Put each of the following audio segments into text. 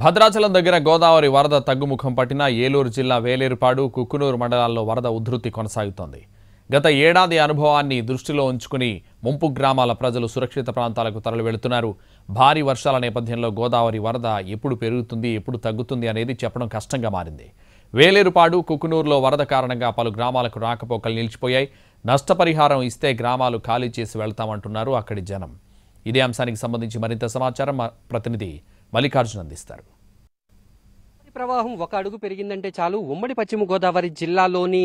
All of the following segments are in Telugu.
భద్రాచలం దగ్గర గోదావరి వరద తగ్గుముఖం పట్టిన ఏలూరు జిల్లా వేలేరుపాడు కుక్కునూరు మండలాల్లో వరద ఉధృతి కొనసాగుతోంది గత ఏడాది అనుభవాన్ని దృష్టిలో ఉంచుకుని ముంపు గ్రామాల ప్రజలు సురక్షిత ప్రాంతాలకు తరలి వెళుతున్నారు భారీ వర్షాల నేపథ్యంలో గోదావరి వరద ఎప్పుడు పెరుగుతుంది ఎప్పుడు తగ్గుతుంది అనేది చెప్పడం కష్టంగా మారింది వేలేరుపాడు కుక్కునూరులో వరద కారణంగా పలు గ్రామాలకు రాకపోకలు నిలిచిపోయాయి నష్టపరిహారం ఇస్తే గ్రామాలు ఖాళీ చేసి వెళ్తామంటున్నారు అక్కడి జనం ఇదే అంశానికి సంబంధించి మరింత సమాచారం ప్రతినిధి మల్లికార్జున్ అందిస్తారు ప్రవాహం ఒక అడుగు పెరిగిందంటే చాలు ఉమ్మడి పశ్చిమ గోదావరి జిల్లాలోని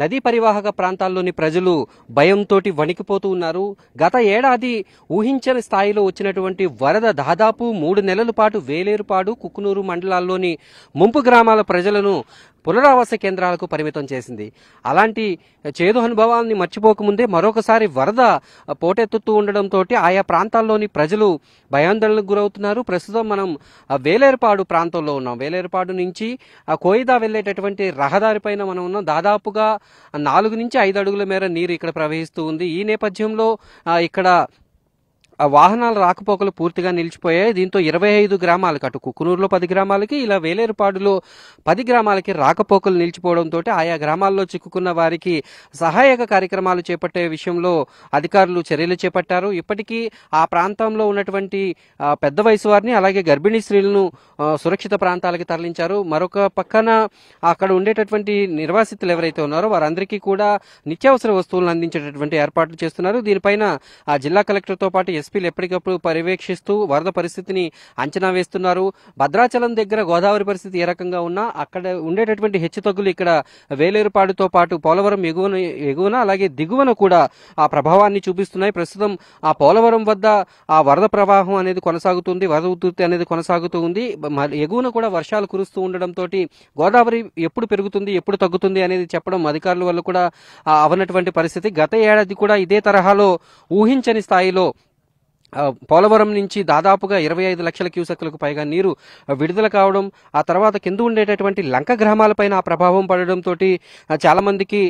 నదీ పరివాహక ప్రాంతాల్లోని ప్రజలు భయంతో వణికిపోతూ ఉన్నారు గత ఏడాది ఊహించని స్థాయిలో వచ్చినటువంటి వరద దాదాపు మూడు నెలల పాటు వేలేరుపాడు కుక్కునూరు మండలాల్లోని ముంపు గ్రామాల ప్రజలను పునరావాస కేంద్రాలకు పరిమితం చేసింది అలాంటి చేదు అనుభవాన్ని మర్చిపోకముందే మరొకసారి వరద పోటెత్తుతూ ఉండడంతో ఆయా ప్రాంతాల్లోని ప్రజలు భయాందోళనకు గురవుతున్నారు ప్రస్తుతం మనం వేలేరుపాడు ప్రాంతంలో ఉన్నాం వేలేరుపాడు నుంచి కోయిదా వెళ్ళేటటువంటి రహదారి పైన మనం ఉన్నాం దాదాపుగా నాలుగు నుంచి ఐదు అడుగుల మేర నీరు ఇక్కడ ప్రవహిస్తూ ఉంది ఈ నేపథ్యంలో ఇక్కడ ఆ వాహనాల రాకపోకలు పూర్తిగా నిలిచిపోయాయి దీంతో ఇరవై ఐదు గ్రామాలకు అటు కుక్కునూరులో పది గ్రామాలకి ఇలా వేలేరుపాడులో పది గ్రామాలకి రాకపోకలు నిలిచిపోవడంతో ఆయా గ్రామాల్లో చిక్కుకున్న వారికి సహాయక కార్యక్రమాలు చేపట్టే విషయంలో అధికారులు చర్యలు చేపట్టారు ఇప్పటికీ ఆ ప్రాంతంలో ఉన్నటువంటి పెద్ద వయసు వారిని అలాగే గర్భిణీ స్త్రీలను సురక్షిత ప్రాంతాలకి తరలించారు మరొక పక్కన అక్కడ ఉండేటటువంటి నిర్వాసితులు ఎవరైతే ఉన్నారో వారందరికీ కూడా నిత్యావసర వస్తువులను అందించేటటువంటి ఏర్పాట్లు చేస్తున్నారు దీనిపైన ఆ జిల్లా కలెక్టర్తో పాటు ఎస్పీలు ఎప్పటికప్పుడు పర్యవేక్షిస్తూ వరద పరిస్థితిని అంచనా వేస్తున్నారు భద్రాచలం దగ్గర గోదావరి పరిస్థితి ఏ రకంగా ఉన్నా అక్కడ ఉండేటటువంటి హెచ్చుతగ్గులు ఇక్కడ వేలేరుపాడుతో పాటు పోలవరం ఎగువన ఎగువన అలాగే దిగువన కూడా ఆ ప్రభావాన్ని చూపిస్తున్నాయి ప్రస్తుతం ఆ పోలవరం వద్ద ఆ వరద ప్రవాహం అనేది కొనసాగుతుంది వరద ఉధృతి అనేది కొనసాగుతూ ఉంది ఎగువన కూడా వర్షాలు కురుస్తూ ఉండడంతో గోదావరి ఎప్పుడు పెరుగుతుంది ఎప్పుడు తగ్గుతుంది అనేది చెప్పడం అధికారుల వల్ల కూడా అవనటువంటి పరిస్థితి గత ఏడాది కూడా ఇదే తరహాలో ఊహించని స్థాయిలో పోలవరం నుంచి దాదాపుగా ఇరవై ఐదు లక్షల క్యూసెక్లకు పైగా నీరు విడుదల కావడం ఆ తర్వాత కింద ఉండేటటువంటి లంక గ్రామాలపైన ఆ ప్రభావం పడడంతో చాలామందికి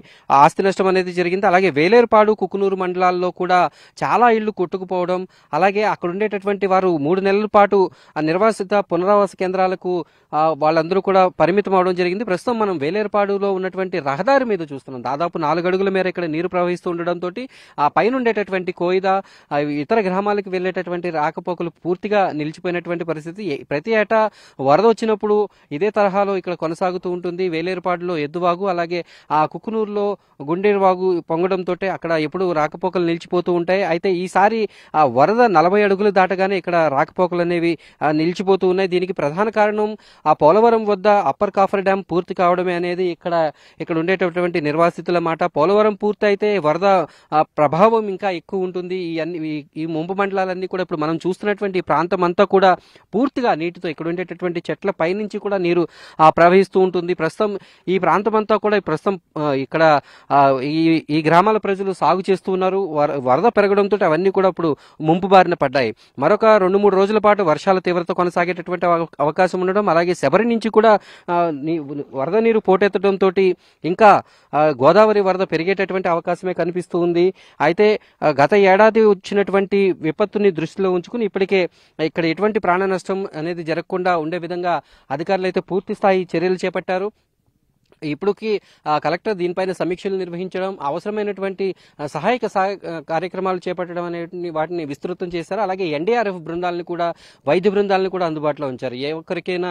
ఆస్తి నష్టం అనేది జరిగింది అలాగే వేలేరుపాడు కుకునూరు మండలాల్లో కూడా చాలా ఇళ్లు కొట్టుకుపోవడం అలాగే అక్కడ ఉండేటటువంటి వారు మూడు నెలల పాటు నిర్వాసిత పునరావాస కేంద్రాలకు వాళ్ళందరూ కూడా పరిమితం అవడం జరిగింది ప్రస్తుతం మనం వేలేరుపాడులో ఉన్నటువంటి రహదారి మీద చూస్తున్నాం దాదాపు నాలుగు అడుగుల మేర ఇక్కడ నీరు ప్రవహిస్తూ ఉండడంతో ఆ పైన ఉండేటటువంటి కోయిద ఇతర గ్రామాలకు జిల్లాలకు వెళ్లేటటువంటి రాకపోకలు పూర్తిగా నిలిచిపోయినటువంటి పరిస్థితి ప్రతి ఏటా వరద వచ్చినప్పుడు ఇదే తరహాలో ఇక్కడ కొనసాగుతూ ఉంటుంది వేలేరుపాడులో ఎద్దువాగు అలాగే ఆ కుక్కునూరులో వాగు పొంగడంతో అక్కడ ఎప్పుడు రాకపోకలు నిలిచిపోతూ ఉంటాయి అయితే ఈసారి ఆ వరద నలభై అడుగులు దాటగానే ఇక్కడ రాకపోకలు అనేవి నిలిచిపోతూ ఉన్నాయి దీనికి ప్రధాన కారణం ఆ పోలవరం వద్ద అప్పర్ కాఫర్ డ్యాం పూర్తి కావడమే అనేది ఇక్కడ ఇక్కడ ఉండేటటువంటి నిర్వాసితుల మాట పోలవరం పూర్తి అయితే వరద ప్రభావం ఇంకా ఎక్కువ ఉంటుంది ఈ ముంపు మండలం జిల్లాలన్నీ కూడా ఇప్పుడు మనం చూస్తున్నటువంటి ప్రాంతం అంతా కూడా పూర్తిగా నీటితో ఇక్కడ ఉండేటటువంటి చెట్ల పైనుంచి కూడా నీరు ప్రవహిస్తూ ఉంటుంది ప్రస్తుతం ఈ ప్రాంతం అంతా కూడా ప్రస్తుతం ఇక్కడ ఈ ఈ గ్రామాల ప్రజలు సాగు చేస్తూ ఉన్నారు వరద పెరగడంతో అవన్నీ కూడా ఇప్పుడు ముంపు బారిన పడ్డాయి మరొక రెండు మూడు రోజుల పాటు వర్షాల తీవ్రత కొనసాగేటటువంటి అవకాశం ఉండడం అలాగే శబరి నుంచి కూడా వరద నీరు పోటెత్తడంతో ఇంకా గోదావరి వరద పెరిగేటటువంటి అవకాశమే కనిపిస్తూ ఉంది అయితే గత ఏడాది వచ్చినటువంటి విపత్తు విపత్తుని దృష్టిలో ఉంచుకుని ఇప్పటికే ఇక్కడ ఎటువంటి ప్రాణ నష్టం అనేది జరగకుండా ఉండే విధంగా అధికారులు అయితే పూర్తి స్థాయి చర్యలు చేపట్టారు ఇప్పటికీ కలెక్టర్ దీనిపైన సమీక్షలు నిర్వహించడం అవసరమైనటువంటి సహాయక కార్యక్రమాలు చేపట్టడం అనేటి వాటిని విస్తృతం చేశారు అలాగే ఎన్డీఆర్ఎఫ్ బృందాలను కూడా వైద్య బృందాలను కూడా అందుబాటులో ఉంచారు ఏ ఒక్కరికైనా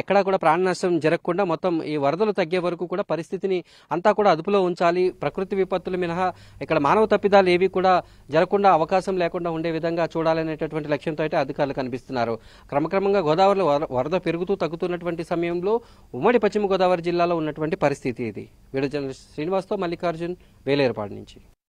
ఎక్కడా కూడా ప్రాణ నష్టం జరగకుండా మొత్తం ఈ వరదలు తగ్గే వరకు కూడా పరిస్థితిని అంతా కూడా అదుపులో ఉంచాలి ప్రకృతి విపత్తులు మినహా ఇక్కడ మానవ తప్పిదాలు ఏవి కూడా జరగకుండా అవకాశం లేకుండా ఉండే విధంగా చూడాలనేటటువంటి లక్ష్యంతో అయితే అధికారులు కనిపిస్తున్నారు క్రమక్రమంగా గోదావరిలో వరద పెరుగుతూ తగ్గుతున్నటువంటి సమయంలో ఉమ్మడి పశ్చిమ గోదావరి జిల్లాలో ఉన్నటువంటి ఉన్నటువంటి పరిస్థితి ఇది వీడియో జర్నలిస్ట్ శ్రీనివాస్తో మల్లికార్జున్ వేలేరుపాడు నుంచి